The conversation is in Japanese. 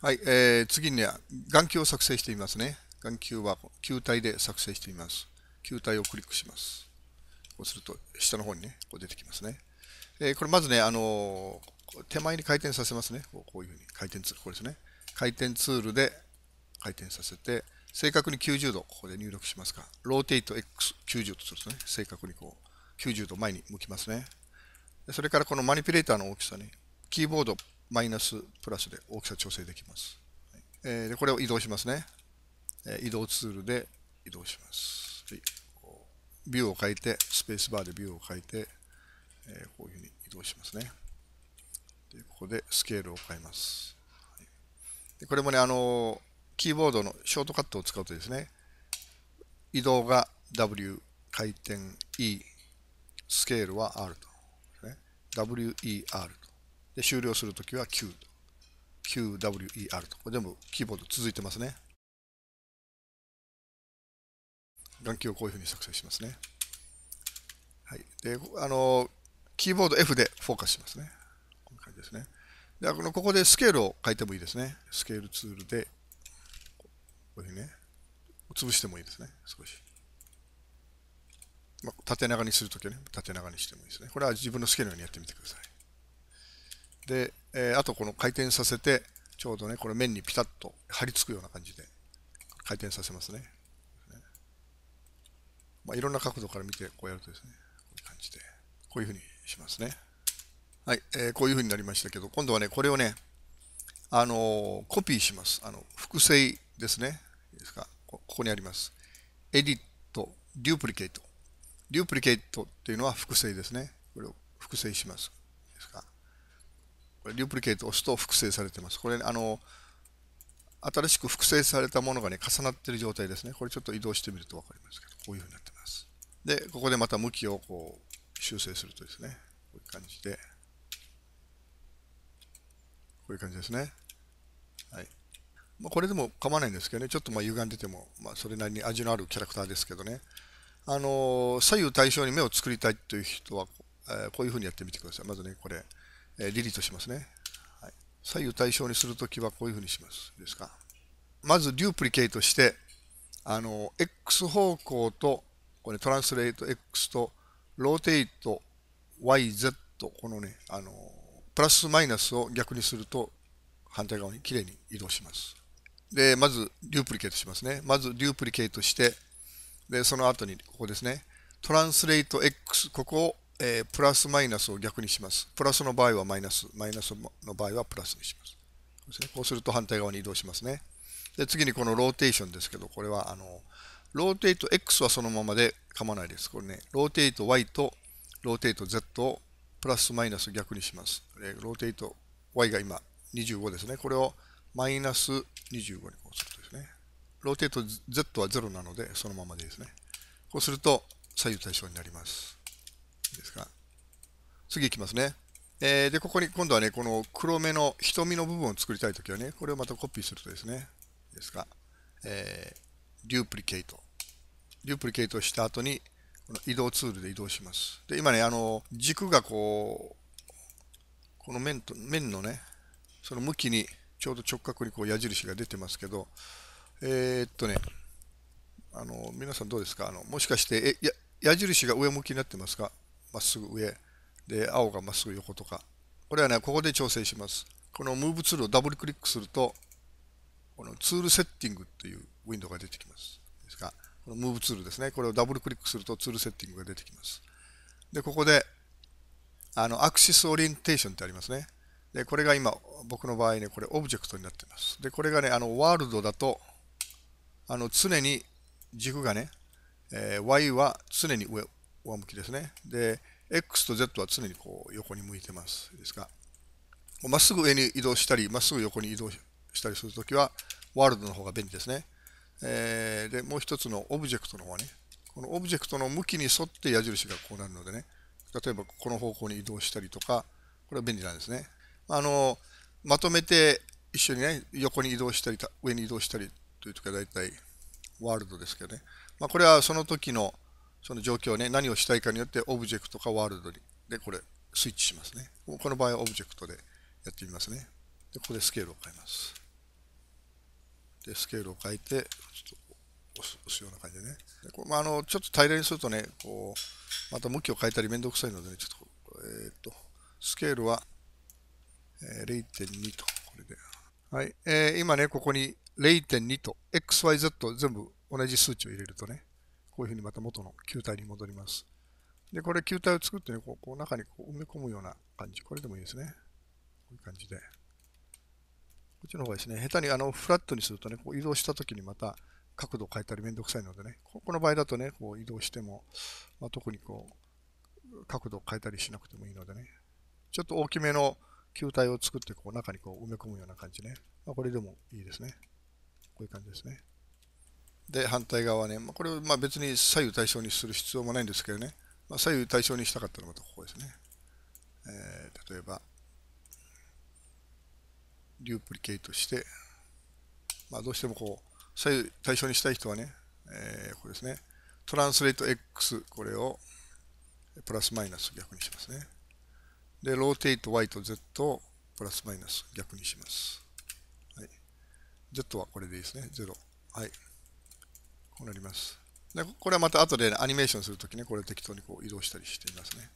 はい、えー、次には眼球を作成してみますね。眼球は球体で作成してみます。球体をクリックします。こうすると下の方にね、こう出てきますね。えー、これまずね、あのー、手前に回転させますね。こうこういうふうに回転ツール、これですね。回転ツールで回転させて、正確に90度、ここで入力しますか。ローテイト X90 とするとね、正確にこう90度前に向きますね。それからこのマニピュレーターの大きさね、キーボードマイナス、プラスで大きさ調整できます。えー、でこれを移動しますね、えー、移動ツールで移動します。ビューを変えて、スペースバーでビューを変えて、えー、こういうふうに移動しますね。でここでスケールを変えます。はい、でこれもね、あのキーボードのショートカットを使うとですね、移動が W、回転 E、スケールは R と、ね、WER と。で終了するときは Q、QWER と、これ全部キーボード続いてますね。眼球をこういうふうに作成しますね。はい。で、あの、キーボード F でフォーカスしますね。こんな感じですね。で、このここでスケールを書いてもいいですね。スケールツールで、こういうふうにね、潰してもいいですね。少し。まあ、縦長にするときはね、縦長にしてもいいですね。これは自分のスケールにやってみてください。で、えー、あとこの回転させて、ちょうどね、これ面にピタッと張り付くような感じで回転させますね。まあ、いろんな角度から見てこうやるとですね、こういう感じで、こういうふうにしますね。はい、えー、こういうふうになりましたけど、今度はね、これをね、あのー、コピーします。あの、複製ですね。いいですかここにあります。エディット、デュプリケート。デュプリケートっていうのは複製ですね。これを複製します。いいですかリュプリケートを押すと複製されてます。これ、あの、新しく複製されたものがね、重なってる状態ですね。これちょっと移動してみると分かりますけど、こういうふうになってます。で、ここでまた向きをこう修正するとですね、こういう感じで、こういう感じですね。はい。まあ、これでも構わないんですけどね、ちょっとまあ歪んでても、まあ、それなりに味のあるキャラクターですけどね、あのー、左右対称に目を作りたいという人は、えこういうふうにやってみてください。まずね、これ、えリリートしますね。はい、左右対称にするときはこういうふうにします。いいですか。まず、デュープリケートして、あの、X 方向と、これ、トランスレート X と、ローテイト YZ、このね、あの、プラスマイナスを逆にすると、反対側にきれいに移動します。で、まず、デュープリケートしますね。まず、デュープリケートして、で、その後に、ここですね。トランスレート X、ここをえー、プラスマイナスを逆にします。プラスの場合はマイナス、マイナスの場合はプラスにします。ですね、こうすると反対側に移動しますね。で次にこのローテーションですけど、これはあのローテート X はそのままで構わないです。これね、ローテート Y とローテート Z をプラスマイナス逆にします。えローテート Y が今25ですね。これをマイナス25にこうするとですね。ローテート Z は0なので、そのままでですね。こうすると左右対称になります。ですか。次いきますね。えー、で、ここに今度はね、この黒目の瞳の部分を作りたいときはね、これをまたコピーするとですね、ですか、えー、デュプリケート。デュプリケートした後に、この移動ツールで移動します。で、今ね、あの、軸がこう、この面と、面のね、その向きに、ちょうど直角にこう矢印が出てますけど、えー、っとね、あの、皆さんどうですかあの、もしかして、え、や、矢印が上向きになってますかまっすぐ上で青がまっすぐ横とかこれはねここで調整しますこのムーブツールをダブルクリックするとこのツールセッティングっていうウィンドウが出てきますですがこのムーブツールですねこれをダブルクリックするとツールセッティングが出てきますでここであのアクシスオリエンテーションってありますねでこれが今僕の場合ねこれオブジェクトになってますでこれがねあのワールドだとあの常に軸がね、えー、Y は常に上上向きですね。で、X と Z は常にこう横に向いてます。いいですか。まっすぐ上に移動したり、まっすぐ横に移動したりするときは、ワールドの方が便利ですね。えー、で、もう一つのオブジェクトの方はね、このオブジェクトの向きに沿って矢印がこうなるのでね、例えばこの方向に移動したりとか、これは便利なんですね。あの、まとめて一緒にね、横に移動したり、上に移動したりというときは大体ワールドですけどね。まあ、これはその時のその状況ね、何をしたいかによってオブジェクトかワールドに。で、これ、スイッチしますね。この場合はオブジェクトでやってみますね。で、ここでスケールを変えます。で、スケールを変えて、ちょっと押すような感じでね。でこれまあ、あのちょっと平らにするとね、こう、また向きを変えたりめんどくさいのでね、ちょっと、えー、っと、スケールは、えー、0.2と、これで。はい。えー、今ね、ここに0.2と XYZ 全部同じ数値を入れるとね、こういうふうにまた元の球体に戻ります。で、これ球体を作ってね、こうこう中にこう埋め込むような感じ。これでもいいですね。こういう感じで。こっちの方がですね、下手にあのフラットにするとね、こう移動した時にまた角度を変えたりめんどくさいのでね、ここの場合だとね、こう移動しても、まあ、特にこう角度を変えたりしなくてもいいのでね、ちょっと大きめの球体を作ってこう中にこう埋め込むような感じね、まあ、これでもいいですね。こういう感じですね。で反対側ね、まあ、これをまあ別に左右対称にする必要もないんですけどね、まあ、左右対称にしたかったのがここですね、えー、例えばデュプリケートして、まあ、どうしてもこう左右対称にしたい人はね、えー、ここですねトランスレート X これをプラスマイナス逆にしますねでローテート Y と Z をプラスマイナス逆にします、はい、Z はこれでいいですね0はいこうなります。でこれはまた後でアニメーションするときね、これ適当にこう移動したりしていますね。